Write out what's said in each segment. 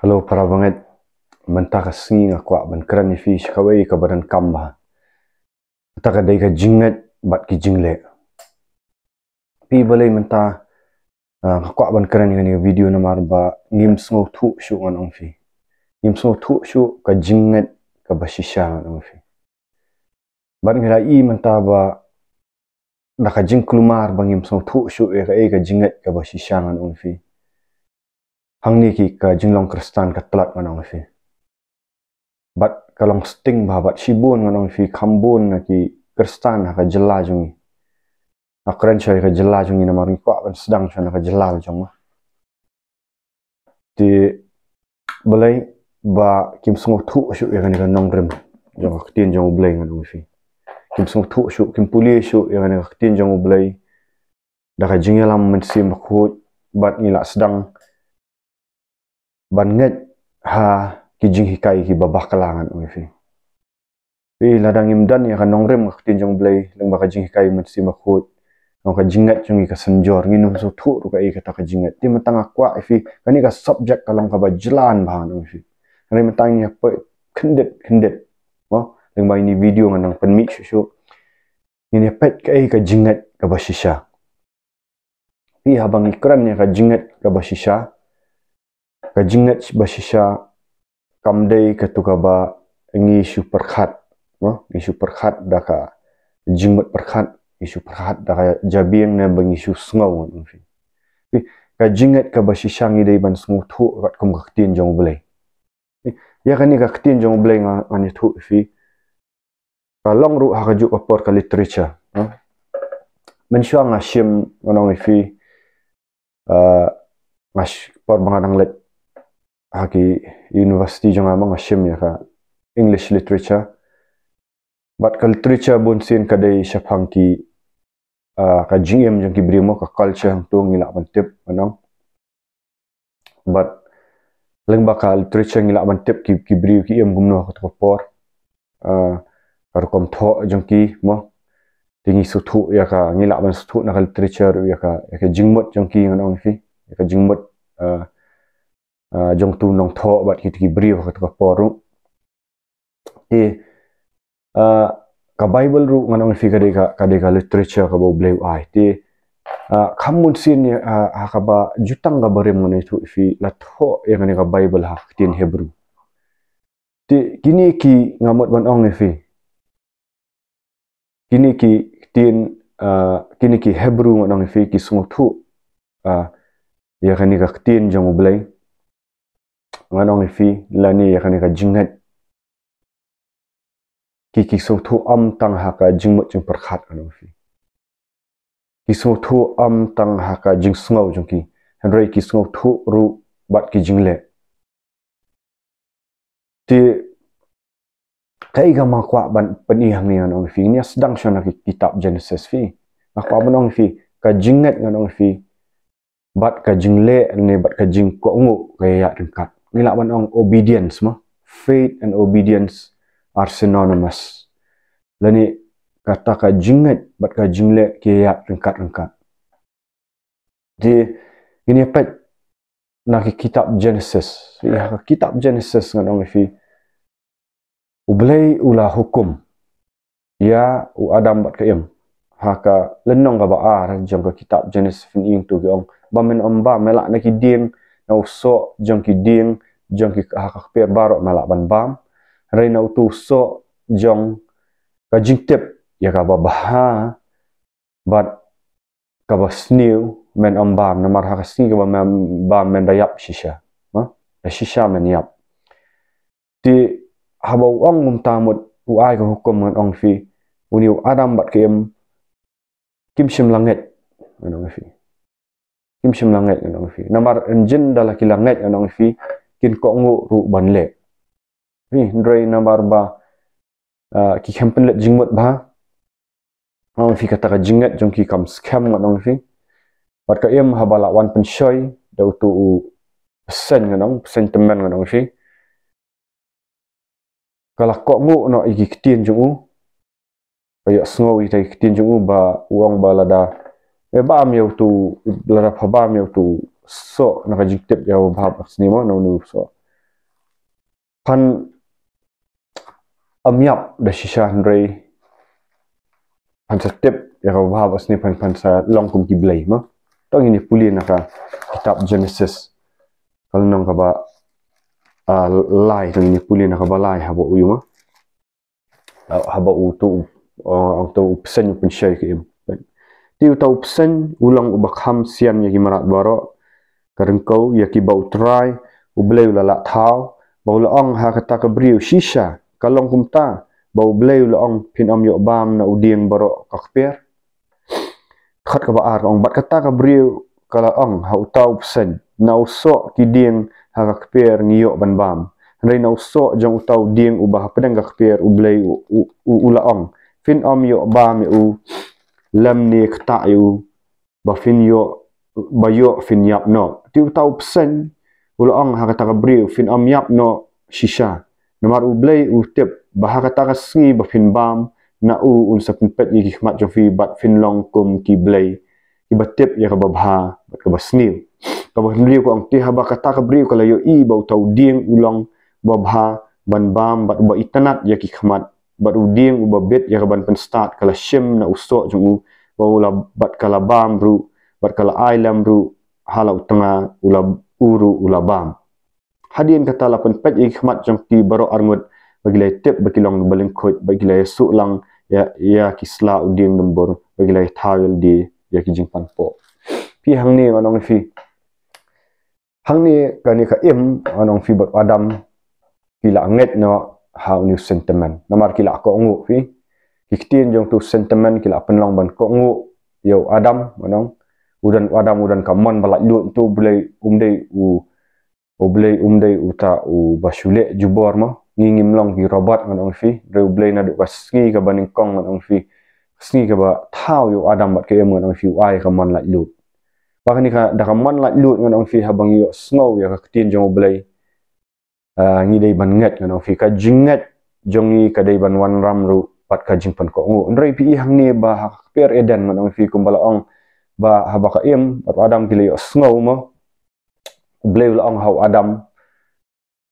Hello para banget mentah ka singing ako ban kran ifi shikawai badan kamba ta ka ka jingat bat ki jingle pi bale menta ah, ka ban kran ni video nama arba. ngim smo thu shu ngon ong fi ngim smo thu shu ka jingat ka bashisha ngon fi ban ngira i menta ba da ka jing klumar ba ngim smo thu shu e ka e ka jingat ka bashisha hang ni ki ka jinglong kristan ka tlat manong fi bat kalong sting bhabat sibun manong fi khambun na ki kristan ha ka jela jungi akran choy ka jela jungi nama mari kwa ban sedang chon ka jela jong Di belai ba kim sung thu shu ya kan ni ka nong rem jo ka tin jong belai manong fi kim sung thu shu kim puli shu ya kan ni ka tin jong belai da ka jingelam mensim khut bat ni la sedang ban ngay ha kijing hikai ki babah kalangan ngi fi pi ladang imdan ya kanong rem ka tin jong blai lang baka jing hikai mat si makhut ngong ka jingat jong ka senjor ngi nom um so thu ru ka i ka ta ka jingat ti matang akwa fi kani ka subject ka lang ka bajlan bahan ngi fi ngi kan matang ya pe kendet kendet mo lang ba ini video ngang pen mix shu ngi ne pet ka i ka jingat ka ba shisha pi habang ikran ya ka jingat ka ba shisha kajingat basisha kamdei ketukaba ngi isu perkhat no isu perkhat daka jingat perkhat isu perkhat daka jabing ne bang isu sungau ngi pi kajingat ka basisha ngi dei ban sungu thu rat kum khtin jong blei ya kan ni ka khtin jong blei nga ani thu fi ka long ru ha ka apor ka literature no men shuang a shim e fi ah, ngash por mga haki university jong amang ashim ya ka english literature but culture bun sin ka dei shaphang ki uh, ah, ka gm jong ki brimo ka culture hang tu ngila ban tip manong but leng ba ka literature ngila ban tip ki ki bri ki em gumno ka por uh, ah, ar kom tho jong ki mo tingi su thu ya ka ngila ban su thu na ka literature ya ka ya ka jingmot jong ki ngon ong fi ya ka jingmot uh, ah, Ah, jong tu nong tho bat ki ki bri ho ka poru te a ah, ka bible ru ngana ngi figure ka ka de ka literature ka bo blew ai te ah, khamun sin a ka ba jutang ga bare mone thu e fi la tho e ngani ka bible ha tin hebrew te kini ki ngamot ban ong ne fi gini ki tin kini ki hebrew ngana ngi e fi ki sungthu a ya khani ka tin jong blew nga nong fi lani ya khani ka jingat ki ki so thu am tang ha ka jing mo chung parkhat anu fi ki so thu am tang ha ka jing sngau jung ki hanrei ki sngau thu ru bat ki jing le ti kai ga ma kwa ban pani hang ni anu fi ni sedang shon ki kitab genesis fi ma kwa banong fi ka jingat nga nong fi bat ka jing le ne bat ka jing ko ngo ka ya tingkat ya nilakman ang obedience mo. Faith and obedience are synonymous. Lani kata ka jingat bat ka jingle kaya rengkat-rengkat. Di gini apa nak kitab Genesis. Ya, kitab Genesis ngan orang ifi. Ublay ula hukum. Ya, u Adam bat ka yang. Haka lenong ka baar. ar kitab Genesis ni yung tu gyong. Bamin om ba melak nak idim nau so jongki ding jongki hakak pe baro mala ban bam re nau tu so jong ka jing tip ya ka ba ba ha bat ka ba sniu men om bam na mar hakak si ka ba men bam men da yap shisha ma da shisha men yap ti ha ba wang um ta mot u ai ko hukum men ong fi uniu adam bat kem kim shim langet men ong fi kim sim lang ngay ngay fi namar engine dala ki lang ngay ngay fi kin ko ngu ru ban le ni ndrei namar ba ah, ki kempen le jingmut ba ngay fi kataka jingat jong ki kam scam ngay ngay fi bat ka iam habala wan pen shoy dau tu u pesen ngay ngay pesen temen ngay fi kalak ko ngu no iki ketin jong u Kayak sungguh kita ikutin jenguk ba uang balada ebam yau tu lara phabam yau tu so na ka jik tep yau bhab sni mo no nu so phan amyap da shisha hanrei phan sa tep yau bhab sni phan phan sa long kum ki blai ma tong ini puli na ka kitab genesis kal nong ka ba a ah, lai tong ini puli na ka ba lai ha bo u ma ha ba u tu ang to upsen yu pun shay ke tiu tau pesen ulang ubah ham sian yaki marat barok. Karena kau yaki bau try ublay ulalak tau bau leong ha kata kebriu shisha kalong kumta bau ublay ulang pin om yuk bam na udiang baro kakpir khat ke baar kong bat kata kebriu kalau ang ha utau pesen na usok ki diang ha kakpir ban bam Nari na usok jang utau dieng ubah pedang kakpir ublay ulang fin om yuk bam yuk lem ni kata yu ba fin yu ba yu fin yap no tiu tau psen ulo ang ha kata kabri fin am yap no shisha nomar u blei u tip ba ha kata kasngi ba fin bam na u un sa pet yi khmat jo fi bat fin long kum ki blei ki ba tip ya ba ba ba ka ba sniu ka ba ni ko ang ti ha ba kata kabri ka la yu i ba tau ding ulong ba ba ban bam ba ba itanat ya ki khmat bat udim uba bet ya kaban pen start kala shim na uso jungu bawa bat kala bam bru bat kala ailam bru halau tenga ula uru ula bam hadian kata lapan pet ikhmat jangki baro armut bagi lay tip bagi long balengkut bagi lay lang ya ya kisla udim dembor bagi lay thail di ya kijing panpo pi hang ni manong fi hang ni kani ka im manong fi bat adam pi langet no hau new sentiment namar kila ko ngu fi kiktin jong tu sentiment kila penlong ban ko ngu yo adam manong udan adam udan kamon bala lut tu boleh umdei u boleh umdei uta u basule jubor ma ngingim long ki robot manong fi re blei na du kaski ka baning kong manong fi kaski ka ba thau yo adam bat ke em manong fi ai kamon la lut bahani ka da kamon la lut manong fi habang yo snow ya yo kiktin jong boleh. Ah, ngi dai ban ngat ngano fi ka jingat jongi ka dai ban wan ram ru pat ka jing pan ko ngu ndrai pi hang ne ba ha per eden ngano fi kumbala ong ba ha ba ka im ba adam ki le sngo mo blew ong hau adam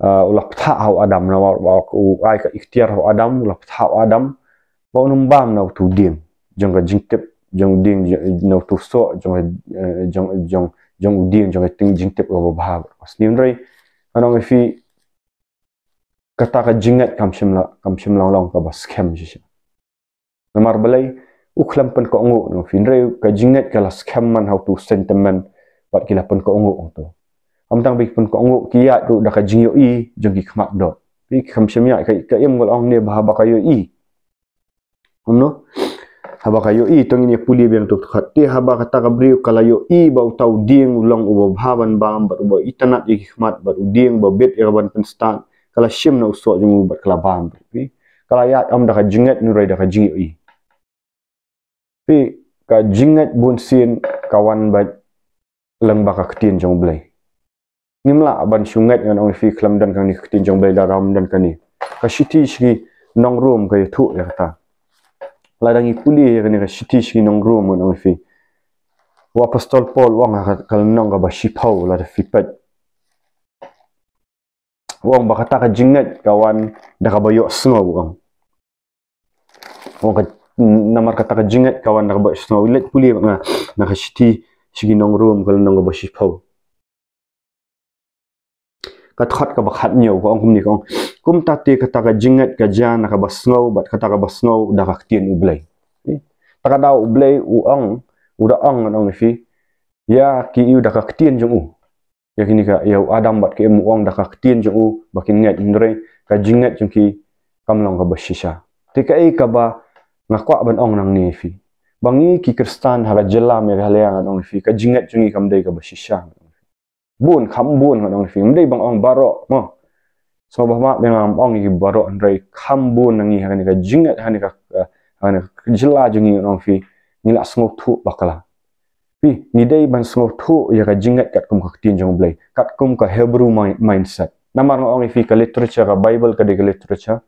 uh, ah, ulak tha hau adam na wa ba ku ai ka ikhtiar hau adam ulak tha hau adam ba unum bam na tu dim jong ka jing tip jong ding no tu so jong eh, jong jong jong ding jong ting jing tip ba ba ha, ba ba ba ba ba ba kata ka jingat kam shimla kam shimla long ka bas kem ji sha namar balai u khlam pan ka ngo no fin re ka jingat ka la skem man how to sentiment wat kila pan ka ngo to am tang bik pan ka ngo kiya tu da ka jingyo i jong ki khmak do pi kam shimya ka ka yem gol ong ne bha ba ka yo i am no ha ba ka yo i tong ni puli bi tu khat ti ha ba ka ta ka bri ka la yo i ba u tau ding long u ba bha ban bam ba u ba itanat ki khmat ba u ding ba bet e ban pan start kalau shim na usok jemu buat kelabam tapi kalau ya am dah jinget nurai dah jinget i tapi ka jinget bun sin kawan ba leng baka ketin jong blai ni mla ban sungat ngan ong fi klam dan kan ni ketin jong blai daram dan kan ni ka shiti shi nong rum ka yutu ya kata ladangi puli ya ni ka shiti shi nong rum ngan ong fi wa apostol paul wa ngak kal nong ka ba shipau la fi pat Orang berkata ke jengat kawan dah kabayok semua orang. Orang ke, nama kata ke jengat kawan dah kabayok semua. Ilet pulih nak nak kasiti segi nongrum kalau nongga bersih pau. Katakan ke bahatnya orang kum ni kong. Kum tati kata ke jengat kajian nak kabas ngau, bat kata kabas ngau dah kaktian ublay. Eh, tak ada ublay uang, udah ang nong nafi. Ya ki udah kaktian jengu yakini ka yau adam bat ke mu ong dakak tin jung u bakin ngat indre ka jingat jung ki kamlong ka bashisha tika ei ka ba ngakwa ban ong nang ni fi bangi ki kristan hala jela me ya, hala yang ong fi ka jingat jung ki kamdei ka bashisha bun kham bun ngat ong fi mdei bang ong baro mo so bah ma bang ong ki baro andre kham bun nang ni hani ka jingat hani ka eh, hani jela jung ki ong fi ni la thu bakala lah. Pi ni dai ban slow tu ya ka jingat kat kum khaktin jong blai kat kum ka Hebrew mindset. Namar ngong ifi ka literature ka Bible ka dai literature.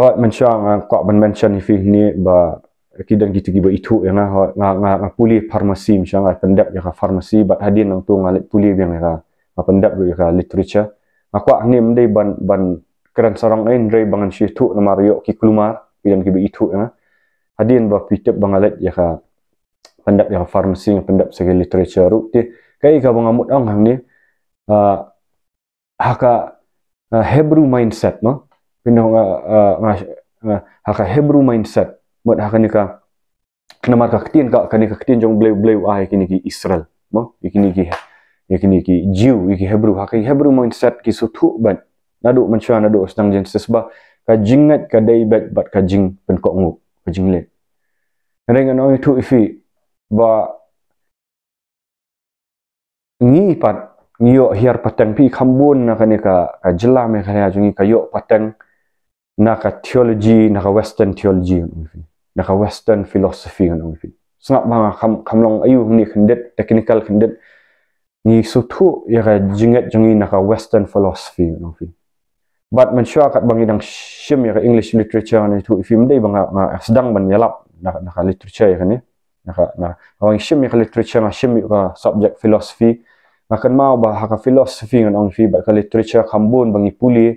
Hot mencha ngan ah, ka ban mention ifi ni ba kidan gitu gibo itu ya na ah, hot nga nga nga puli farmasi mencha ah, ngan pendak, ya ka farmasi bat hadin nang tu ngan puli biang ya ka pendap ya ka literature. Ngakwa ni mdei ban ban keran sarang ain rei bangan shi tu namar yo ki kulumar kidan gibo itu ya. Hadin ba pitep bangalet ya ka pendap yang farmasi yang pendap segi literature ruk ti kai ka bang amut ang ni ah, haka hebrew mindset no pinong nga haka hebrew mindset mod haka ni ka kena marka ketin ka kani ka ketin jong blew blew ai ah, kini ki israel mo ikini ki ikini ki jew iki hebrew haka hebrew mindset ki sutu ban nadu mencua nadu sedang genesis ba ka jingat ka dai bat bat ka jing pen ko ngu ka jing le ngareng ngano itu ifi ba ni pat ngiyo hiar pateng pi khambun na ni ka ka jela me kani ajung ka yo pateng na ka theology na ka western theology na ka western philosophy na ngi snap ma kham khamlong ayu ni khindet technical khindet ni su thu ya ka jingat jungi na ka western philosophy na ngi but man sure kat bangi dang shim ya ka english literature ni tu, ifim dei banga sedang ban yalap na ka literature ya kani Maka, nah, orang isim yang literature, nah, isim yang subjek filosofi, maka mau bahawa ke filosofi dengan orang isim, kalau literature kambon bagi puli,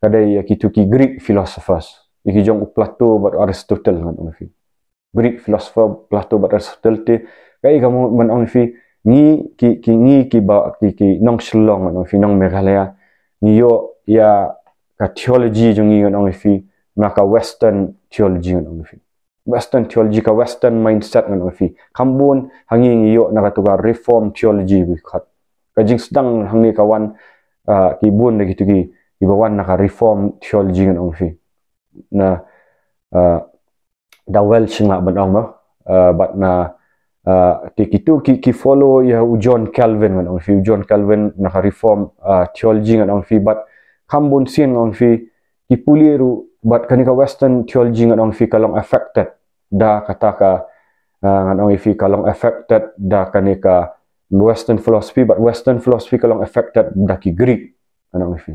kada ya kitu ki Greek philosophers, iki jong Plato bat Aristotle dengan orang isim. Greek philosopher Plato bat Aristotle ti, kai kamu men orang isim, ni ki ki ni ki ba ki ki nong shlong dengan orang isim, nong megalaya, ni yo ya ka theology jong dengan orang isim, maka western theology dengan orang isim western theology ka western mindset ngan ofi kambun hangi iyo na katuga reform theology bi khat kajing sedang hangi kawan uh, kibun na gitu gi ibawan na ka reform theology ngan ofi na uh, da welsh ngak ban ang ba uh, but na uh, ti kitu ki, ki follow ya john calvin ngan ofi john calvin na ka reform uh, theology ngan ofi but kambun sin ngan ofi kipuliru but kanika western theology ngan orang fikir long affected da kata ka uh, ah, ngan ong fika long affected da kanika western philosophy but western philosophy kalong affected da ki greek ngan ong fi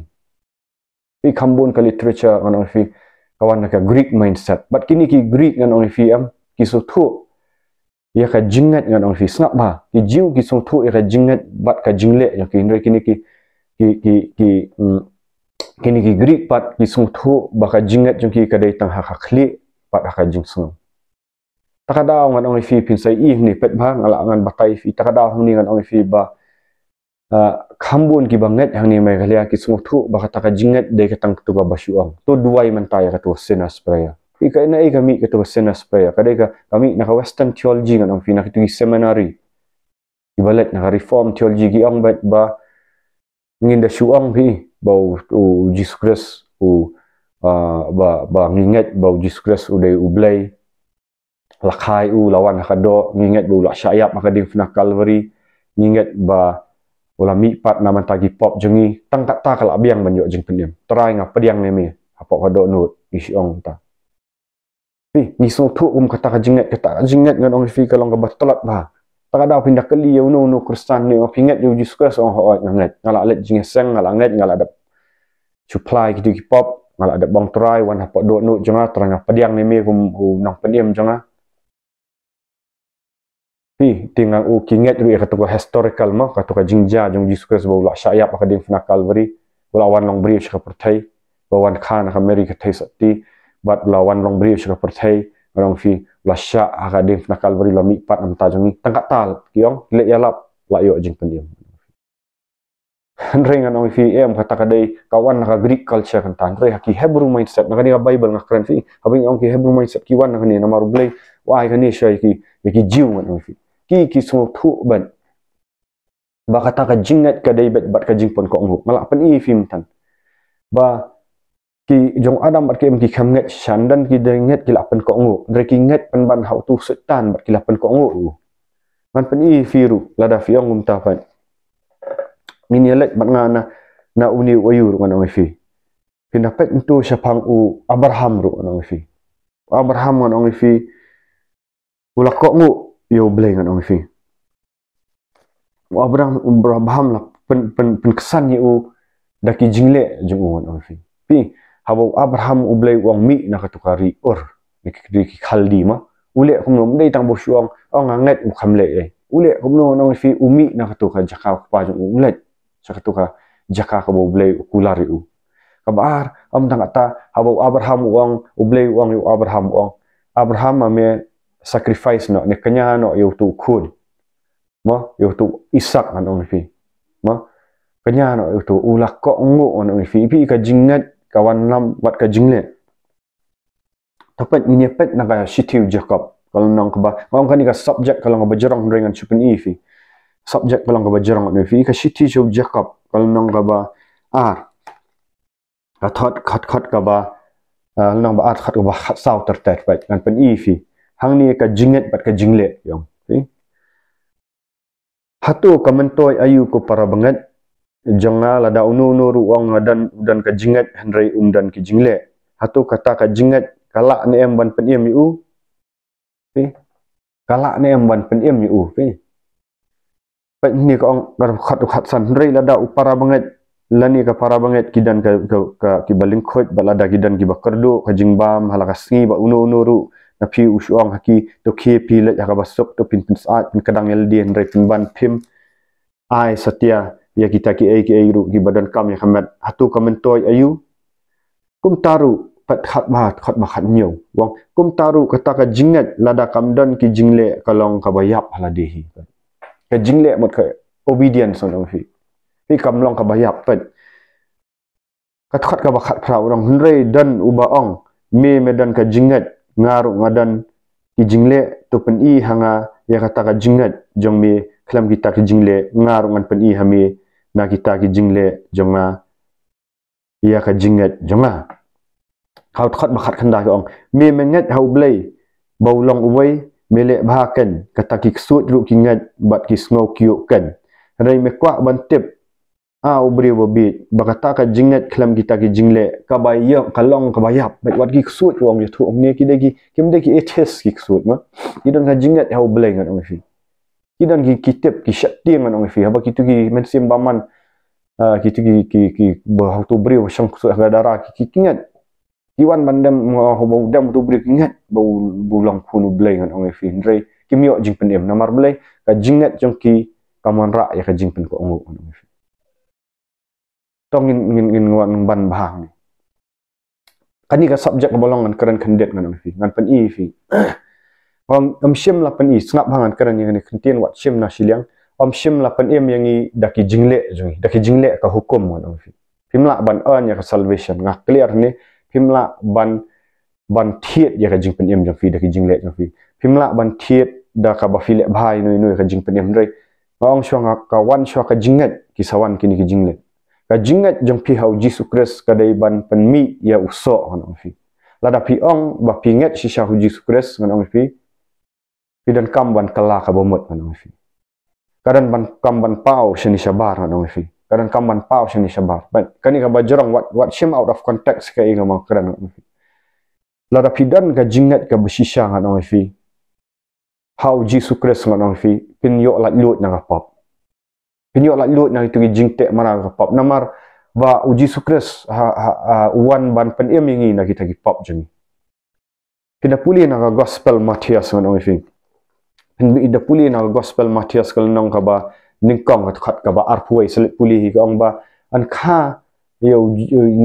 kambon ka literature ngan ong fi kawan ka greek mindset but kini ki greek ngan ong fi am ki so thu ya ka jingat ngan ong fi snap ba ki jiu ki so thu ya ka jingat bat ka jingle ya ki indra kini ki ki ki, ki um, kini ki grik pat ki sung thu baka jingat jung ki kadai tang ha khli pat ha jing sung takada ngan ong fi pin sai i ni pet bang ala ngan batai fi takada ong ni ngan ong fi ba khambun ki banget hang ni mai khlia ki sung thu baka taka jingat de ka tu ba basu ang to duai man tai ka tu sena spray i ka nei kami ka tu sena spray kadai ka kami na western theology ngan ong fi na ki tu seminary ibalat na reform theology gi ang ba ngin da shuang bi bau u Jesus Christ u ba ba ngingat bau Jesus Christ u dai u blai lakai u lawan hakado ngingat bau la syayap maka di fna Calvary ngingat ba ulah mi pat naman tagi pop jengi tang tak ta kala biang banjo jeng pendiam terai ngap pediang ni mi apo kado nu isong ta ni ni so tu um kata jengat kata jengat ngan ong fi kalong ke batolat ba Terkadang pindah ke li, you know, no ni, you pingat you just kau seorang hot, ngalat ngalat alat jenis sen, ngalat ngalat ngalat ada supply gitu hip ngalat ada bang try, wan hapok dua nuk jengah terangah pediang ni mi, hum hum nang pediam jengah. Hi, tinggal u oh, kinget tu, kata kau historical mah, kata kau jingja, jung Jesus Kristus bawa syaiyap pakai lah, dim fna Calvary, bawa wan long brief sekarang pertai, wan khan Amerika tay sakti, bat bawa wan long brief sekarang pertai, orang fi lasya akadim nak kalbari lami pat am tajungi tangkat tal kiong le yalap la yo jing pendiam ringan orang fi em eh, kata kadai kawan nak greek culture kan tandre. haki hebrew mindset nak ni bible nak kan fi habing orang ki hebrew mindset ki wan nak ni nama rublay wah kan ni syai ki ya ki jiu kan fi ki ki semua tu ban ba kata ka jingat kadai bet bat ka jing pon ko ngu malak pen i fi mentan ba ki jong adam bat kem ki kham ngat shan dan ki de ngat ki lapen ko ngo de ki ngat pen ban hau tu setan bat ki lapen ko ngo oh. man pen i firu lada fi ngum ta pan min ye lek bat ngana na uni wayu ru ngana ngi fi pin na pet ntu shapang u abraham ru ngana ngi fi abraham ngana ngi fi ula ko ngo yo bleng ngana ngi fi abraham abraham la pen pen pen kesan ye u daki jingle jung ngana ngi fi habau Abraham ublay uang mi nak tukari or nikri ki khaldi ma ule kumno dei tang bosu ang oh, ang anget u khamle e ule kumno nang fi umi nak tukar jaka pa jung ule saka jaka kabo ublay ukulari u kabar am tang ata habau Abraham uang ublay uang yu Abraham uang Abraham ame sacrifice no ne kenya no yu tu kun ma yu tu isak nang fi ma kenya no yu tu ulak ko ngo nang fi pi ka jingat kawan nam bat ka jingle tapat ini pet na ka shitiu jakob kalau nang ka ba kawan kan ka subject kalau ka ba jerong dengan chupen ifi e subject kalau ka ba jerong ifi ka shiti jo jakob kalau nang ka ba ar ah, ka thot khat khat ka ba ah, kalau nang ba ar ah, khat ka ba khat sau ter ter pet kan pen ifi e hang ni ka jinget bat ka jingle yo Hatu kamentoy ayu ko para banget jangna la da unu unu ru dan dan ka jingat hendrai um dan ki jingle hatu kata ka jingat kala ne em ban pen em u pe kala ne em ban pen em u pe pe ni ka ong ka khat khat san hendrai la da upara banget la ni ka para banget ki dan ka ka, ka ki baling khot bala ki dan ki bakardo ka ba unu unu ru na pi u shuang haki to ki pi la ya ka basok to pin pin saat pin kadang eldi hendrai ban pim ai satya ya kita ki ai eh, ki ai ru ki badan kam ya hatu kam ayu kum taru pat khat bahat khat bahat nyo wang kum taru kata ka jingat lada kam don ki jingle kalong ka bayap haladehi ka jingle mot ka obedience on fi fi kam long ka bayap pat kan. kat khat ka bahat pra orang hunre dan uba ong me medan ka jingat ngaru ngadan ki jingle tu pen i hanga ya kata ka jingat jong me kelam kita ke jingle ngarungan pen i hami naki taki jingle jonga lah. Ia ka jinget jonga lah. khaut khat bakhat khanda ong me menget hau blai baulong uwei mele bahaken kata ki ksut ruk ki ngat bat ki sno kiuk kan rai me kwa ban tip a wabit bakata ka jinget klam kita ki jingle ka kalong ka bayap bai wat ki ksut wong ye thu ong ne ki de ki kim de ki ethes ki ksut ma idon ka jinget hau blai ngat ong fi kidan gi kitab gi syakti man ong fi haba kitu gi men simbaman uh, kitu gi ki ki bahu tu bri macam kusuk gadara ki ki ingat kiwan bandam, mau bau dam tu bri ingat bau bulang kunu blai ngan ong fi ndre ki mio jing pendem namar blai ka jingat jong ki kamon ra ya ka jing pen ko ong ong fi tong ngin ngin ngin ngwan ban bahang kan ni ka subjek bolongan keren kendet ngan ong fi ngan pen e i fi om om shim lapan i snap bangan karan yang ni kentian wat shim na shiliang om shim lapan im yang i daki jingle jungi daki jingle ka hukum mon om fi pimla ban an ya ka salvation ngak clear ni pimla ban ban thiet ya ka jingpen im jung fi daki jingle jung fi pimla ban thiet da ka ba file bhai noi noi ka jingpen im rei ong shwang ka wan shwa ka jingat ki sawan kini ki jingle ka jingat jung fi hau jisu kres ka dai ban pen mi ya uso on om fi lada pi ong ba pinget si shahu jisu kres ngan om fi pi dan kam ban kala ka bomot na mi fi kadan ban kam ban pau shini shabar sabar. mi fi kadan kam ban pau shini shabar ban kani ka bajrong what what shim out of context ka inga ma kadan na mi fi lada pi dan ka jingat ka bashisha na mi fi how jesus christ na mi fi pin yo la lut na ka pop pin yo la lut na itu jingte mara ka pop namar ba u jesus christ ha ha uan ha, ban pen emingi na kita ki pop jeng Pinapuli na ka gospel Matthias na mi fi hen bi ida puli na gospel matthias kal nong ka ba ningkong at khat kaba ba arpuai selit puli hi ka ong ba an kha yo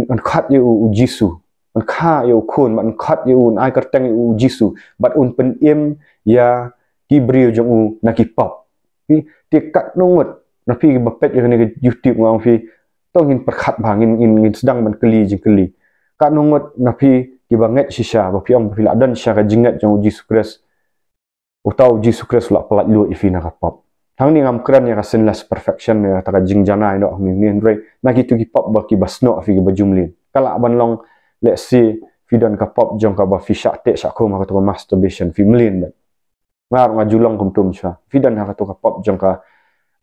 an khat yo jisu an kha yo khun man khat yo un ai kar tang yo jisu bat un pen em ya kibrio jong u na pop pi ti kat nong wat na pi ba pet yo ni youtube ngong fi tong hin par khat bang in in in sedang man kli ji kli ka nong wat na pi ki ba ngat shisha ba pi ong pi la dan sha jingat jong jisu kris utau Jesus Kristus lah pelat luar ifina kapap. Tang ni ngam keran yang kasih nilai perfection ya tak jing jana ini dok mimi Andre nak itu kipap bagi basno afi kebajumlin. Kalau abang long let's see fidan kapap jong kaba fisha tek sakum maka tu masturbation fimlin dan ngar ngajulang kumtum sya fidan haka tu pop jong ka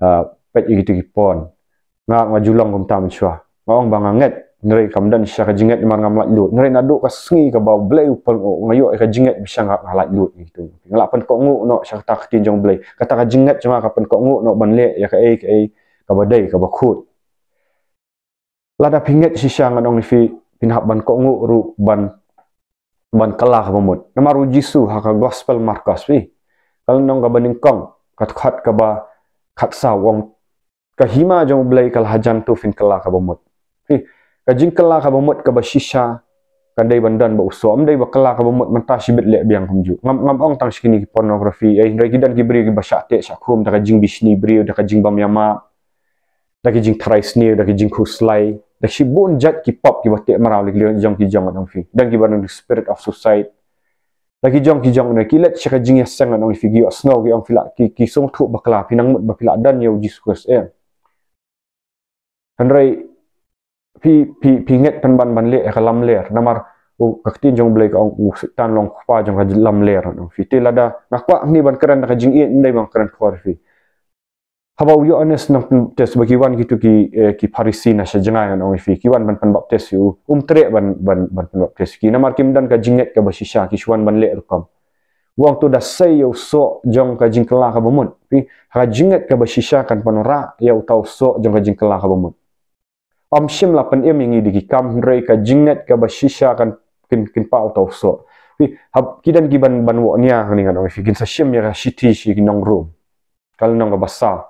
uh, pet itu kipon ngar ngajulang kumtam sya ngawang banganget nerai kamdan sya ka jingat imang ngamlat lut nerai nadu ka sengi ka bau blai upal oh, ngayo ka jingat bisa ngak ngalat lut gitu ngala pen ko ngu no sya ta ketin jong blai kata ka jingat cuma ka pen ko ngu no ban le ya ka ai ka ai ka badai ka bakut lada pinget si sya ngadong ni fi pin ban ko ngu ru ban ban kelah ka bamut nama ru jisu ha gospel markas fi kalau nong ka baning kong ka khat ka ba khat sa wong ka hima jong blai kal hajan tu fin kelah ka bamut fi Ka jingkela ka bomot ka ba shisha ka dai bandan ba usom dai ba kala ka bomot menta shibit le biang hamju. Ngam ngam ong tang shikini pornografi ai eh, ngai kidan ki bri ki ba shate shakum da ka jing bisni bri da ka jing bam yama da ki jing thrai sni da ki jing khuslai da shi bon jat ki pop ki ba te marau le kliang jong ki jong ngam fi. Dan ki banan spirit of suicide lagi jong ki jong na kilat shaka jing yasang na ngifi gi asno gi ang filak ki ki sum thu bakla pinang mut bakla dan yau jisus eh Henry, pi pi pi nget pan ban ban le khalam ler namar u kaktin jong blek ong u tan long khpa jong ka lam ler no fi te lada na ni ban karan ka jing i ndai ban karan khor fi haba u yones na test ba ki wan ki tu ki e, ki parisi na sha jinga ya no fi ki wan ban pan bap test u um tre ban ban ban pan bap test ki namar kim dan ka jing net ka basisha ki shwan ban ler kom wang tu da sei yo so jong ka jing kla ka bomun fi ha ka jing net ka basisha kan panora ya utau so jong ka jing kla ka bomun om sim la pan em yang di ki kam rei ka jingat ka bashisha kan kin kin pa out so fi hab kidan giban ban wo nia ni kan, ngano fi kin sa shim ya shiti shi nong room kal nong basa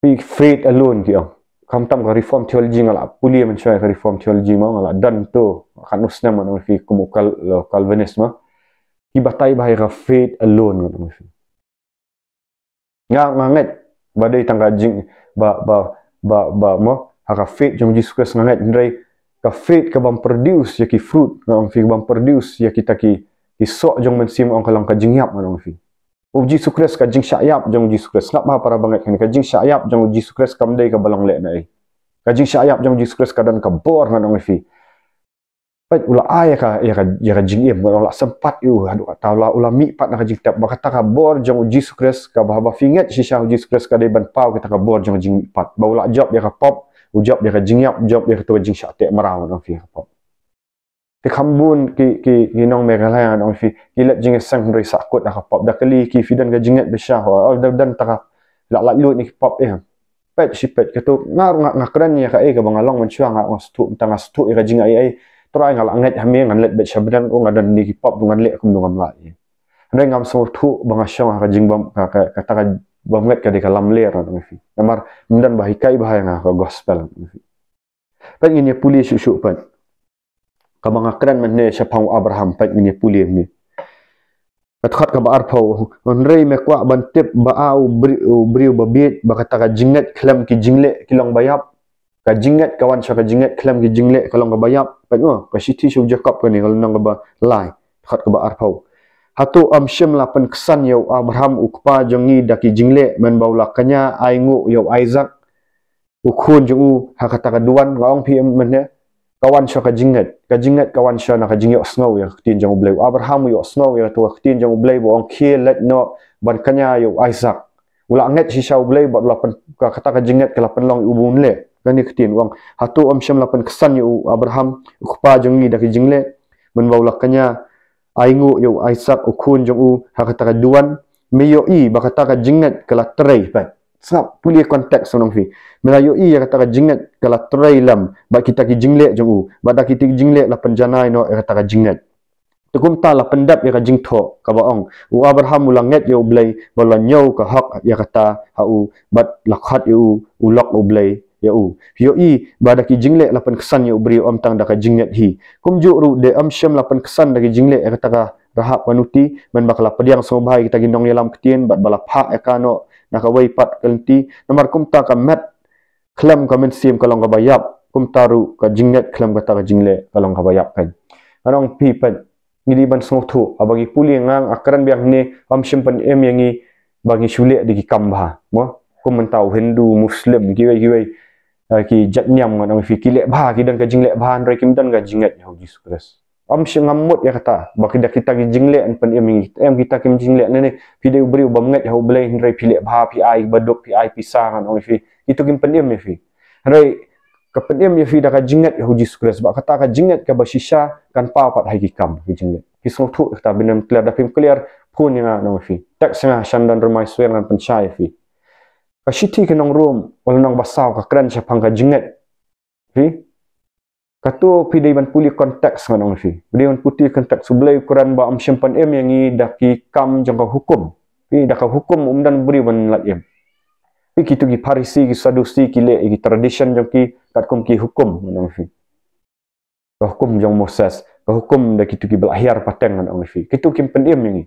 fi faith alone dia. kam tam ka reform theology ngala puli men chai ka reform theology ma ngala dan to kan usna ma nong fi kumukal lo calvinist ma ki batai bahai ka faith alone kan, ngano fi nga nga ngat badai tangga jing ba ba ba ba mo haka fit jom jisu ke semangat nrei ka fit ka bam produce ya ki fruit na ang fi bam produce ya kita ki ki sok jom mensim ang kalang ka jingyap ma ang fi u jisu ke ka jing syayap jom jisu ke ngap ma para banget kan ka jing syayap jom jisu ke kam dei ka balang le nai ka jing syayap jom jisu ke dan ka bor na ang fi Pat ulah ai ka ya ka ya ka jing ia ula sempat itu. aduh ka taula ula mi pat nak ka jing tap maka bor jang uji sukres ka baha ba fingat si sha uji sukres ka deban pau kita ka bor jang jingi pat Bawa ula job ya ka pop ujab ya ka jing yap job ya ka tuwa jing syate merau na fia pop ke kambun ki ki ki nong me galaya na fi kilat jing sang ri sakut na ka pop da kali ki fidan ka jingat be sha ho da dan taka lak la lut ni pop ya pet si pet ka tu ngar ngak ngakran ya eh, ka e ka bangalong mencuang ngak ngastu tu ya ka jing ayai. Eh, try ngal angat hami ngan let bet shabdan ko oh, ngadan ni hip dengan ngan let kum dong am lai ya. ngan ngam so thu banga shong ah, ha jing bam ka kata ka bam ngat ka de kalam ler ah, ngan fi namar mundan bahi kai bahay nga ah, ka gospel ngan fi pat ngin ye puli shu shu pat ka banga kran man ne shapang abraham pat ini ye puli ni pat khat ka ba arpho ngan rei me kwa ban tip ba au bri bri ba kata ka jingnet khlam ki jingle kilong bayap kajingat kawan saya kajingat kelam ke jinglek kalau ke bayap patu pasiti syu jakob ke ni kalau nang ke ba lai khat ke ba arpau hatu am syem lapan kesan yo ya abraham ukpa jengi daki jinglek men baulak kanya aingu yo isaac ukun jengu hakata kaduan ngong pi men ne kawan syu kajingat kajingat kawan syu nak kajingyo snow yang ketin jengu blai abraham yo snow yo ya tu ketin jengu blai bo ong ke let no ban kanya yo isaac ulak ngat si syau blai bo lapan kata kajingat ke lapan long ubun le kani khtin wang hatu om sham lapan khsan yu abraham khpa jengi dari jingle mun baulak aingu yu aisak ukhun jengu u hakata kaduan meyo i bakata ka jingat kala trei Baik. sa pulih konteks sonong fi mela yu i ya kata ka jingat kala trei lam Baik kita ki jingle jung u ba da kita ki jingle lapan janai no ya kata ya ka jingat tukum ta la pendap yaka kajing kaba ka ong u abraham ulanget yo blai bolanyo ka hak ya kata ha u bat lakhat yo u ublay ya u yo i badak ki jingle lapan kesan yo beri om tang daka jingnet hi kum ju ru de am syam lapan kesan daki jingle e kataka rahap manuti men bakala yang so bahai kita ginong yalam ketien bat balap pha e kano naka wai pat kelti nomor kum ta ka met klem komen sim kalong ka bayap kum taru ka jingnet klem kata ka jingle kalong ka bayap kan anong pi pat ngidi ban so thu abagi puli ngang akran biang ni am syam pan em yangi bagi sulit di kambah mo kum mentau hindu muslim giwe giwe ki jat nyam ngan fi ki lek bah ki dan ka lek bah an rekim dan ga jingat ya Yesus Kristus am sing ngamut ya kata baki dak kita ki jing lek an pen yang em kita ki jing lek nene. fi de beri ubam ngat ya ublai hin rek fi lek bah fi ai badok fi ai pisang ngan fi itu kim pen yang fi rek ka pen yang fi dak ka jingat ya Yesus Kristus bak kata ka jingat ka basisha kan pa pat hai ki kam ki jing ki sung tu kata benam clear dak fi clear pun yang ngan fi tak sengah syandan rumah suwe ngan pencai fi ka shiti ke nong room wala nong basau ka kran sya pangka jengat fi Kato tu fi dai ban puli konteks ngan nong fi dai ban puti konteks sebelah ukuran ba am syampan em yang i daki kam jangka hukum fi daka hukum um dan beri ban lat em fi kitu gi parisi gi sadusi gi le gi tradition jangki kat kum ki hukum ngan nong fi hukum jang moses hukum da kitu gi belahiar pateng ngan nong fi kitu kimpen pendiam yang i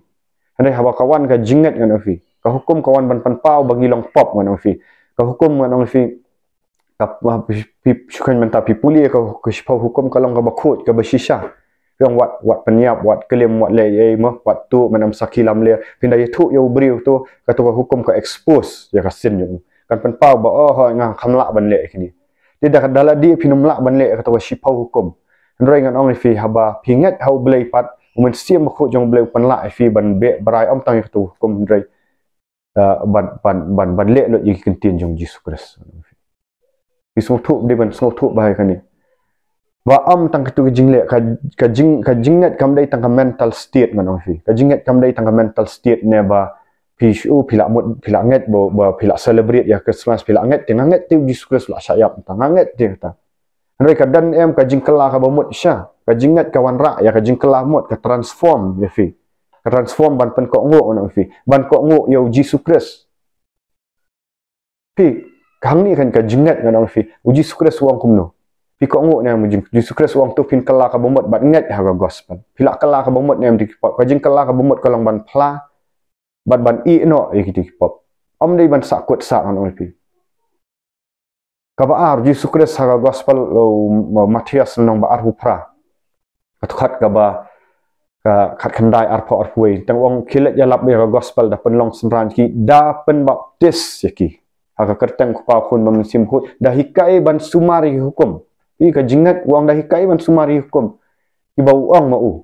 ada hawa kawan ka jengat ngan nong fi kau hukum kawan ban pau bagi long pop ngan ofi. Kau hukum ngan ofi. Kau pi sukan mentah pi puli kau ke sipau hukum kalau kau bakut kau bersisa. Yang wat wat penyap wat kelim wat le ye mo wat tu menam sakilam le pindai tu yo beri tu kata kau hukum kau expose ya kasin yo. Kan ban pau ba oh ngan kamla ban le kini. Dia dah kadala dia pinum lak ban le kata sipau hukum. Andrei ngan ong fi haba pingat hau blei pat umen siam khu jong blei pan lak fi ban be berai om tang itu hukum andrei. Ah, ban ban ban ban le lo yik kentin jong jesus christ is mo thup de ban so thup bai kani ba am tang kitu jing le ka jing ka jingat kam dai tang mental state ngan ofi ka jingat kam dai tang mental state ne ba pishu pila mut pila ngat bo ba pila celebrate ya christmas pila ngat tinga ngat tiu jesus christ la sayap tang ngat de ta mereka dan em ka jing kelah ka bomut sya ka jingat kawan rak ya ka jing kelah mut ka transform ya transform ban pengkok ngok nak fi ban kok ngok yo jesus christ pi kang ni kan ka jengat ngan fi uji sukres wang kumno pi kok ngok nam jeng uji sukres wang tu fin kala ka bomot bat ngat ha gospel pila kala ka bomot nam dikipop ka jeng kala ka bomot kolong ban pla bat ban i no e dikipop om dei ban sakut sak ngan fi Kaba ar Jesus Kristus harga gospel lo Matthias nong ba arhu pra. Atukat kaba ขัดขันได้อาร์พออาร์พวยตั้งวงคิดเลยจะรับเรื่องกอสเปลดับเป็นลองสันรานกีดาเป็นบัพติสยกีหากเกิดตั้งขปาคุณมันซิมคุณดาฮิกไกบันสุมารีฮุกมอีกจิงเกตวังดาฮิกไกบันสุมารีฮุกมกีบ่าววังมาอู่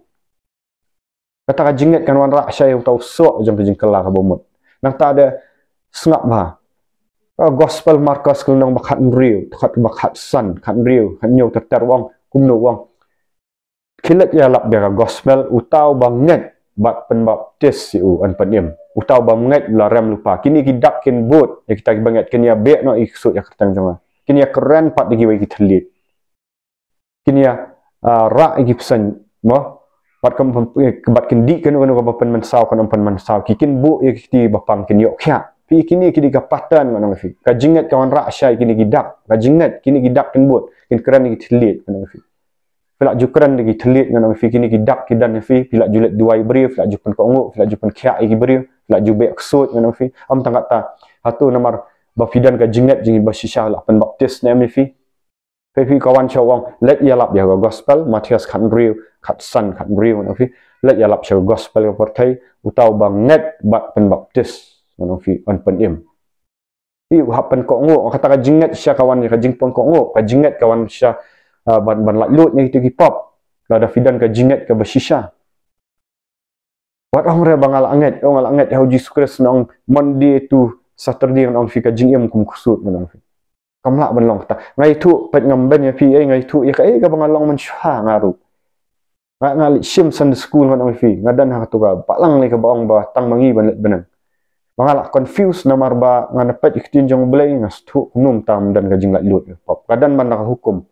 แต่ถ้าจิงเกตกันวันรักใช่ของเต้าสวจังไปจิงเกล้ากับบ่มดนักตาเดสงับมากอสเปลมาร์กัสกลุ่นนองบัคขันเรียวขัดบัคขัดสันขันเรียวขันโยกเตอร์วังคุมโนวัง kilat ya lap bera gospel utau banget bat pembaptis si u an penim utau banget la rem lupa kini kidak kin bot ya kita banget kini ya be no iksut ya kertan jama kini ya keren pat digi wai kita lit kini ya ah, ra igi pesan mo bat kem eh, bat kin di kenu kenu kapan mensau kan kapan mensau kikin bu ya kiti bapang kini yok ya. pi kini kini kapatan mana ngafi kajingat kawan ra syai kini kidak kajingat kini kidak kin bot kini keren kita lit mana ngafi pelak jukran lagi telit dengan nama fikir ni ki dak ki dan fi filak julet dua ibri filak jupen ko nguk filak jupen kia ki ibri filak jube aksut dengan nama fi am tangkat ta hatu namar bafidan ka jingat jingi basisha la pen baptis ne mi fi fi kawan chawang let ya lap ya gospel matias kan ri kat san khat ri dengan fi let ya lap chawang gospel ka portai utau bang net bat pen baptis dengan fi an pen im i hapen ko nguk kata ka jingat sya kawan ka jingpon ko nguk ka jingat kawan sya Ah, ban ban lalut yang itu kipap lah ada fidan ke jinet ke bersisa buat orang rebang alangat orang alangat yang uji sukses nang mandi tu Saturday ya, ya, eh, yang orang fika jingim kum kusut menang kamu lah benlong tak ngai itu pet ngamben ya pi eh ngai itu ya kai kapan ngalong mencuha ngaru ngai ngali shim sen school ngan orang fi ngadan hak tu ka palang ni ke bawang bawah tang mangi benet benang Mengalak confused nama arba ngan dapat ikutin jangan beli ngas tu num tam dan kajing lak lut. Kadang ya, mana hukum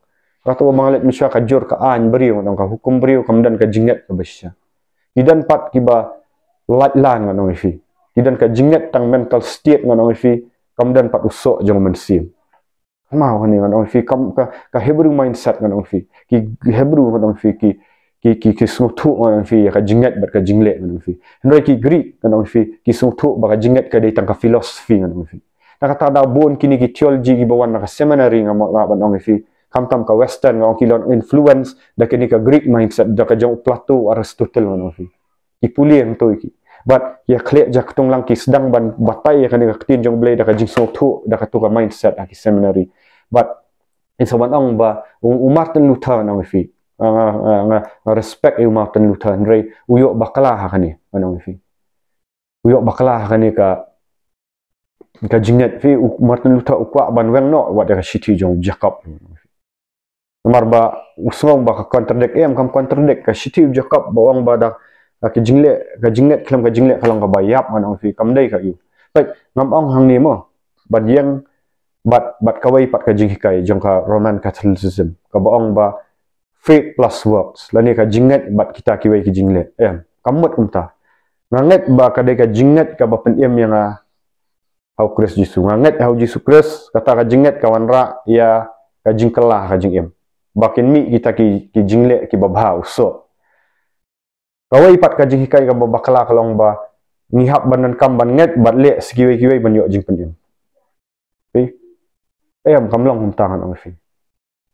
Kata wa mangalat misya ka jur ka an beriu ngadong ka hukum beriu ka mendan ka jingat ka besya. Idan pat kiba light lan ngadong ifi. Idan ka jingat tang mental state ngadong ifi ka pat usok jong mensim. Mau ni ngadong ifi kam ka ka hebrew mindset ngadong ifi. Ki hebrew ngadong ifi ki ki ki ki sungtu ngadong ifi ka jingat bat ka jinglet ngadong ifi. Hendrai ki greek ngadong ifi ki sungtu ba ka jingat ka dei tang ka philosophy ngadong ifi. Nakata da bon kini ki theology ki bawan na ka seminary ngadong ifi. Kamtam tam ka western ngong kilon influence da kini ka greek mindset da ka jong plato aristotle ngono fi ki puli ang to iki but ya khle ja ktong lang ki sedang ban batai ya kini ka tin jong blade da ka jing so thu da ka tu ka mindset aki seminary but in so ban ang ba um martin luther ngong fi nga ah, nga ah, ah, respect yung ya Martin Luther and Ray uyo bakla ha ni, ano ng fi uyo bakla ha kani ka ka jinget fi Martin Luther ukwa ban wel no wat ka city jong Jacob Umar ba usong ba ka em kam counter deck eh, ka shiti jakap ba wang ba da eh, ka jingle ka jingnet kham ka jingle khalang ka ba man ang fi kam dai ka yu pai ngam ong hang ni mo ba yang bat bat ka wai pat ka jing kai jong ka roman catholicism ka ba ong ba faith plus works la ni ka jingnet bat kita ki wai ki jingle em eh, kam mot um ta ngangat ba ka dai ka jingnet ka ba pen em yang a ah, hau kris jisu ngangat hau Jesus kris kata ka jingnet kawan ra ya ka jingkelah ka jing em bakin mi kita ki ki jingle ki babhau so kawai pat ka jing kai ka babakla kalong ba ni hap banan kam ban net bat le sikiwe kiwe ban yo jing pendim pi okay. Eh, kam long tang kan, ang fi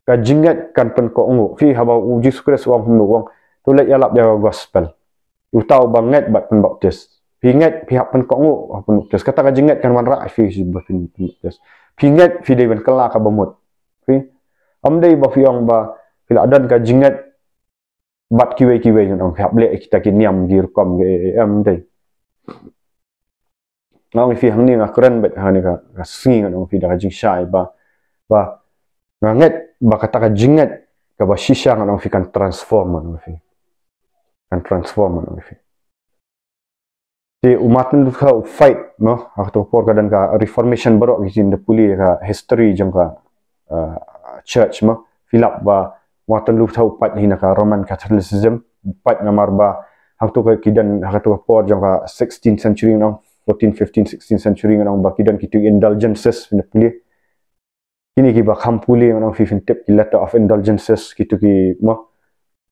ka jingat kan pen ko ngo fi haba uji sukres wang hum wang to le yalap ya gospel u tau banget bat pen baptist pingat pihak pen ko ngo pen baptist kata ka jingat kan wan fi jesus pen baptist pingat fi de ban kala ka bamut pi okay amde ba fiong ba fil adan ka jingat bat kiwe kiwe yun ang hable kita kin niam gir kom ge am de fi hang ni nga kran bet ha ni ka singi ngang fi da jing shai ba ba ngat ba kata ka jingat ka ba shisha ngang fi kan transform ngang fi kan transform ngang fi Si umat ni ka fight no ha to por ka dan ka reformation baru gi sin de puli ka history jang ka ah, church mo filap ba watalu thau pat hi naka roman catholicism pat nga marba hang tu kidan ha tu por jang 16th century no 14 15 16 century nga ba kidan kitu indulgences pina pili kini ki ba kham puli nga fifin tip ki letter of indulgences kitu ki mo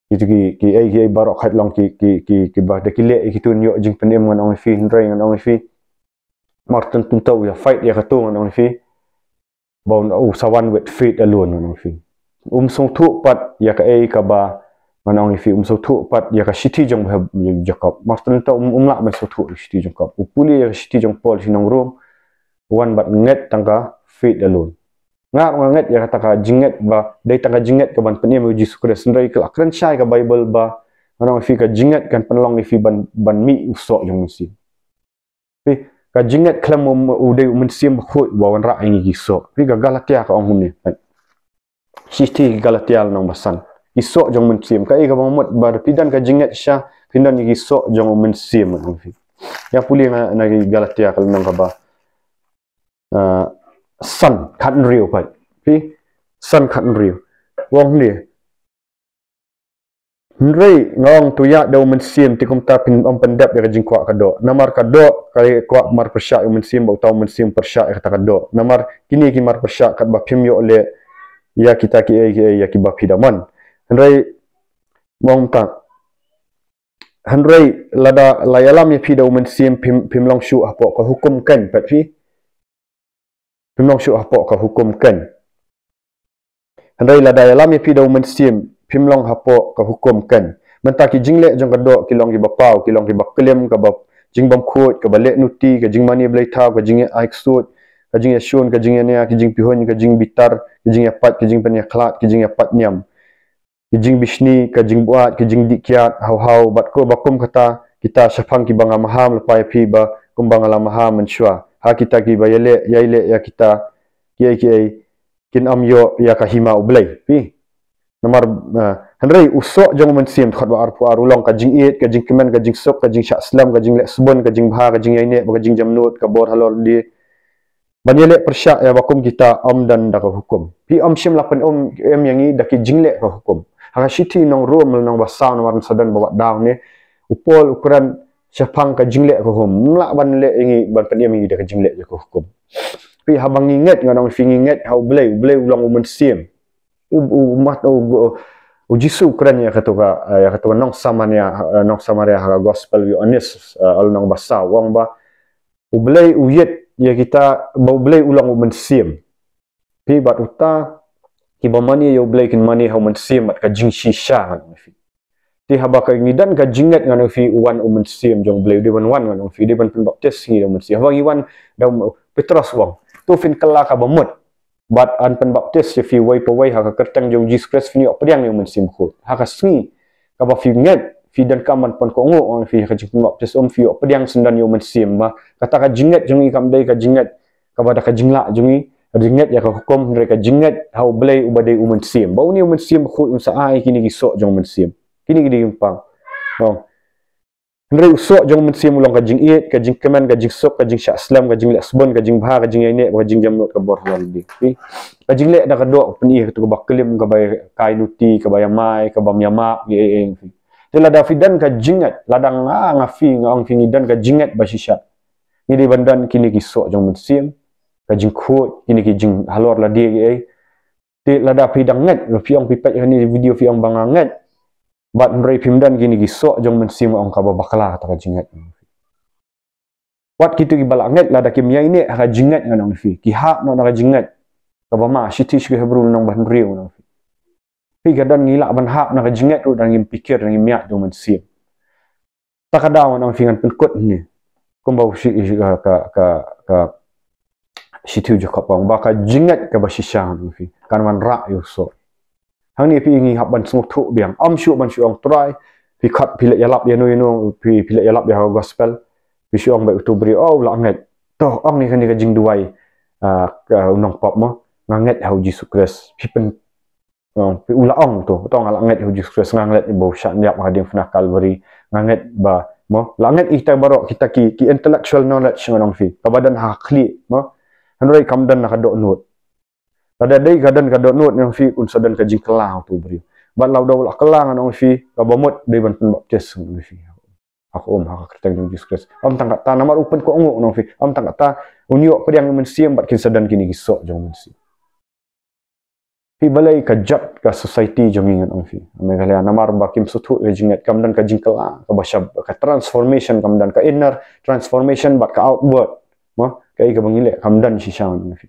kitu ki ki ai ki baro khat long ki ki ki ki ba de kile kitu nyo jing pinem nga nga e fi hindrai nga nga e fi martin tuntau ya fight ya ka tu nga nga e fi bon u oh, sawan wet fit alun no fi um song thu pat ya ka ei ka ba manong fi um song thu pat ya ka shiti jong ha ya jakob mastan ta um um la me song thu shiti jong um ya ka upuli ya shiti jong pol sinong room wan bat net tangka fit alun nga nga net ya ta ka jinget ba dai tangka jinget ka ban penem uji sukres ndai ka akran shai ka bible ba manong fi ka jinget kan penlong fi ban ban mi usok jong mesti Kajingat kelam udah mencium khut bawa nak ingi kisok. Pi gagal hati aku orang ni. Kan? Sisti gagal hati al nang basan. Kisok jong mensiem. Kau ika mamat berpidan kajingat sya pidan ini kisok jangan mencium. Ya pula nak nak gagal hati aku nang kaba. Ah, san khatn riu pak. Pi san khatn riu. Wong ni Nri ngong tuya dau mensim ti kum ta pin om pendap ya kajing kuak kado. Namar kado kai kuak mar persya yang sim bau tau mensim persya ya kata kado. Namar kini ki mar persya kat bapim yo le ya kita ki ai ya, ya ki bap hidaman. Nri ngong ta. Hendrai lada layalam ya pida umen sim pim pim long shu apok ka hukum ken petfi. Pim long shu apok ka hukum ken. Hendrai lada layalam ya pida umen sim phimlong hapo ka hukum kan menta ki jingle jong ka do ki long gi bapao ki long gi baklem ka bap jingbam khuot ka bale nuti ka mani blai tha ka jingye aik suot ka jingye shon ka jingye nea ki jing pihon ka jing bitar ki jingye pat ki jing pania khlat ki jingye pat nyam ki jing bisni ka jing buat ki jing dikiat hau hau bat ko bakum kata kita shafang ki banga maham lapai phi ba kumbang ala maham menshwa ha kita ki bayele yaile ya kita ye ki kin am yo ya ka hima ublai pi nomor eh, Henry usok jong mencium. sim khot ba arpu arulong kajing it ka kemen kajing sok kajing syak syaslam kajing lek sebon, kajing jing bha ka jing yaine ka jing jamnut ka bor halol di banyele ya bakum kita om dan dak hukum pi om sim lapan om em yang ini dak jing lek ka hukum ha shiti nong ruam nong basa nong warn sadan bawa daun ni upol ukuran syapang kajing lek le ka hukum mla ban le yang i ban pen yang i dak jing le ka hukum pi habang ingat ngan nong fing ingat hau blai blai ulang mun sim у, у, у, у, Ujisu ukran ya ketua ya ketua nong sama ni eh, nong sama ni haga gospel yu anis eh, al nong basa wang ba ublay uyet ya kita ba ublay ulang u mensim pi bat uta ki ba mani ya ublay kin mani ha mensim at kajing shisha ngan fi ti haba ka ngidan ka jinget ngan fi wan u mensim jong ublay di ban wan ngan fi di ban pin baptis ngi u mensim ba iwan da petros wong tu fin kala ka ba but unpen baptist if you wipe away haka kertang jong jesus christ fini opriang yung mun simkhu haka sui ka ba fing fi dan ka man pon ko ngo on fi haka jong baptist om fi opriang sundan yung mun sim ba kata ka jinget jong i kam dai ka jinget ka da ka jingla jong i jinget ya ka hukum ndre ka jinget hau blai u badai u mun sim ba uni mun sim khu un kini gi so jong mun sim kini gi di pang oh. Nere usok jom mencium mulang kajing iet, kajing keman, kajing sok, kajing syak selam, kajing lek sebon, kajing bahar, kajing yang ini, kajing jam nut kabur lalui. Kajing lek dah kedua, peni tu kebak kelim, kebay kain uti, kebay mai, kebam nyamak, ye ye. Jadi lada fidan kajingat, lada ngah ngafi ngang fingi dan kajingat basi syak. Ini di bandan kini kisok jom mencium kajing kuat, kini kajing halor lalui ye. Jadi lada fidan ngat, fiang pipet ini video fiang bangangat, bat mrei pimdan gini gisok so jong men sim kaba bakla ta ka jingat wat kita gi balak ngat lada kim ini ha jingat ngan ong fi ki ha no na jingat kaba ma siti shi hebru nong bat mrei ong fi fi gadan ngila ban ha na jingat ro dan gim pikir dan gim miat jong men sim ta ka fi ngan pelkot ni kum bau shi ka ka ka, ka situ jo kapang baka jingat ka basisha ong fi kan man ra yo ทั้งนี้พี่งี้ครับบรรสมุทุเบียงอมชูบรรชูองตรายพี่ขัดพิเลยลับยานุยนุพี่พิเลยลับยาโกสเปลพี่ชูองไปอุตุบริโอละเงิดต่ออังนี้คันนี้ก็จิงด้วยอ่าก็อุนองปอบมั้งงเงิดเฮาจิสุคริสพี่เป็นน้องพี่อุละองตัวต้องละเงิดเฮาจิสุคริสงังเงิดบูชาเนียบหาดิมฟนาคาลเวอรี่งังเงิดบ่ามั้งละเงิดอีกแต่บาร์ก็คิดตะกี้คืออินเทลเล็กชวลโนเลชงานองฟีตบัดดันหาคลีมั้งฮันรอยคำดันนะคะโดนูด pada day kadang kadang nuat yang fi unsa dan kajing kelang tu beri. Bat lau dah ulah kelang anong fi kabamut day bantun baptis anong fi. Aku om aku kereta yang Yesus Kristus. tangkat ta nama rupen ko ungu anong fi. Am tangkat ta unyok pada yang mensiam bat kinsa dan kini kisok jang mensiam. Fi balai kajat ka society jang ingat anong fi. Amin kalian nama rupa kim sutu ya jingat kam dan kajing kelang. Ka basya ka transformation kam dan ka inner transformation bat ka outward. Ma, kaya ka bangilik kam dan sisang anong fi.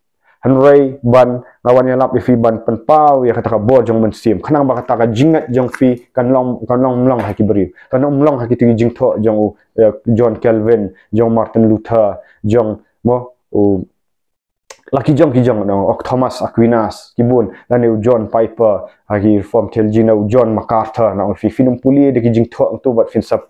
Henry ban ngawan yang lap ifi ban penpau yang kata kabo jong mensim. Kenang bakat kata jingat jong fi kanlong kanlong mlong haki beri. Kanlong mlong haki tiri jing to jong eh, John Calvin, jong Martin Luther, jong mo u laki jong ki no ok Thomas Aquinas kibun dan u John Piper haki reform teologina u John MacArthur na u fi finum puli deki jing to ang tu bat finsap.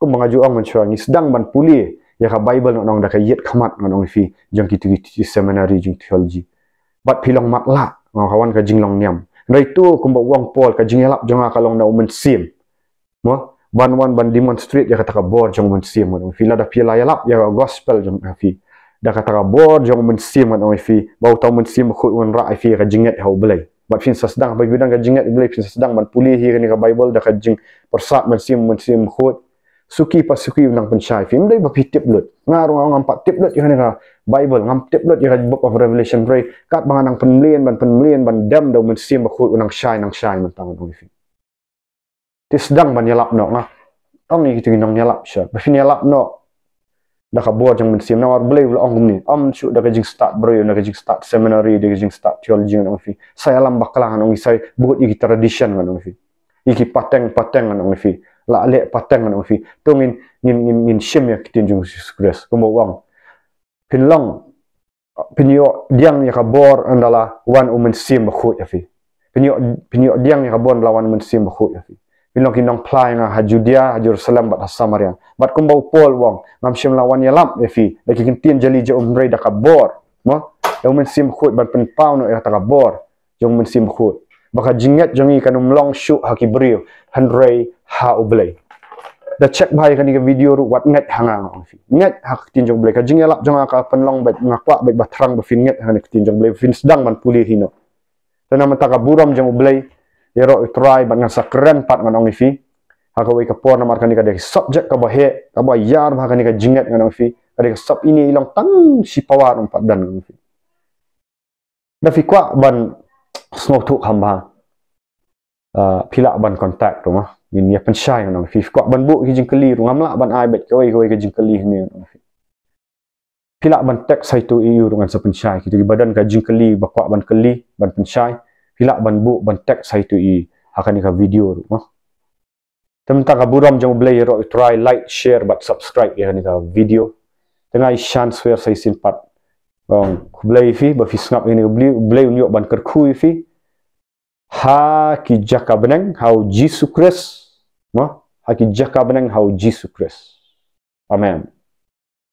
Kung mga juang mencuangi sedang ban puli ya ka bible no nong da ka yet khamat no nong fi jong ki tugi seminary jing theology but pilong mak la ngaw kawan ka jing long niam rai tu kum ba wang pol ka jing lap jong ka long na umen sim mo ban wan ban demonstrate ya ka ta bor jong umen sim no fi la da pila ya lap ya gospel jong ka eh, fi da ka ta bor jong umen sim no fi ba uta umen sim khu un ra fi ka jinget hau belai but fin sedang ba bidang ka jinget belai fin sedang ban puli hi ka bible da ka jing persat men sim men sim khu suki pas pasuki unang pencai film dari bab tip lut ngaru ngaru ngampat tip lut yang nengah Bible ngam tip lut yang book of Revelation ray kat bangan ang penlian ban penlian ban dem dah mesti mahu unang shy nang shy mentang unang film ti sedang ban nyelap nok ngah ang ni kita ginang nyelap sya bab nyelap nok dah buat yang mesti nang war beli ulang ni. am shu dah kajing start bro yang dah start seminary dah kajing start theology unang film saya lambak kelangan unang saya buat iki tradition unang film iki pateng pateng unang film la le patang na fi tong in ngin ngin ngin shim ya kitin jung stress ko wang pin long pin yo diang ya kabor andala wan umen sim ko ya fi pin yo pin yo diang ya kabor lawan wan sim ko ya fi pin long kinong plai nga ha judia ha jerusalem bat samaria bat ko pol wang ngam shim lawan ya lam ya la kikin tin jali je umre da kabor mo umen sim ko bat pin pau no ya ta kabor jung umen sim ko baka jingat jangi kanum long shoot haki beriu hendrei ha ublei da check bahai kan ke kan video ru wat ngat hanga ngafi ngat hak tinjong blei ka jingi lap jangi ka penlong baik ngakwa baik batrang be finget hanga ke tinjong blei fin sedang man puli hino tanam mata ka buram jangi blei yero try bet ngasa keren pat ngan ngifi Aku wake up orang makan ni kadek subjek kau bahaya kau bahaya yar makan ni kadek jingat dengan ngafi kadek sub ini ilang tang si power empat dan ngafi. Dafi ban snow tuk hamba uh, ah, pilak ban contact, tu mah yin ya pen shy nang ah. fi kwak ban bu ki jing keli ru ban ai bet koi koi ki jing ni ah. pilak ban tek sai tu iu ru ngam sa pen shy ki di badan ka jing ba kwak ban keli ban pen shy pilak ban bu ban tek sai tu i akan ka video ru mah tentang ka buram jang blay ro try like share but subscribe ya ni ka video tengai chance where sai sin pat Bong, ku belai fi, bafi sungap ini ku belai unyok ban kerku fi. Ha ki jaka beneng, hau Jisu Kris. Ma, ha ki jaka beneng, hau Jisu Kris. Amen.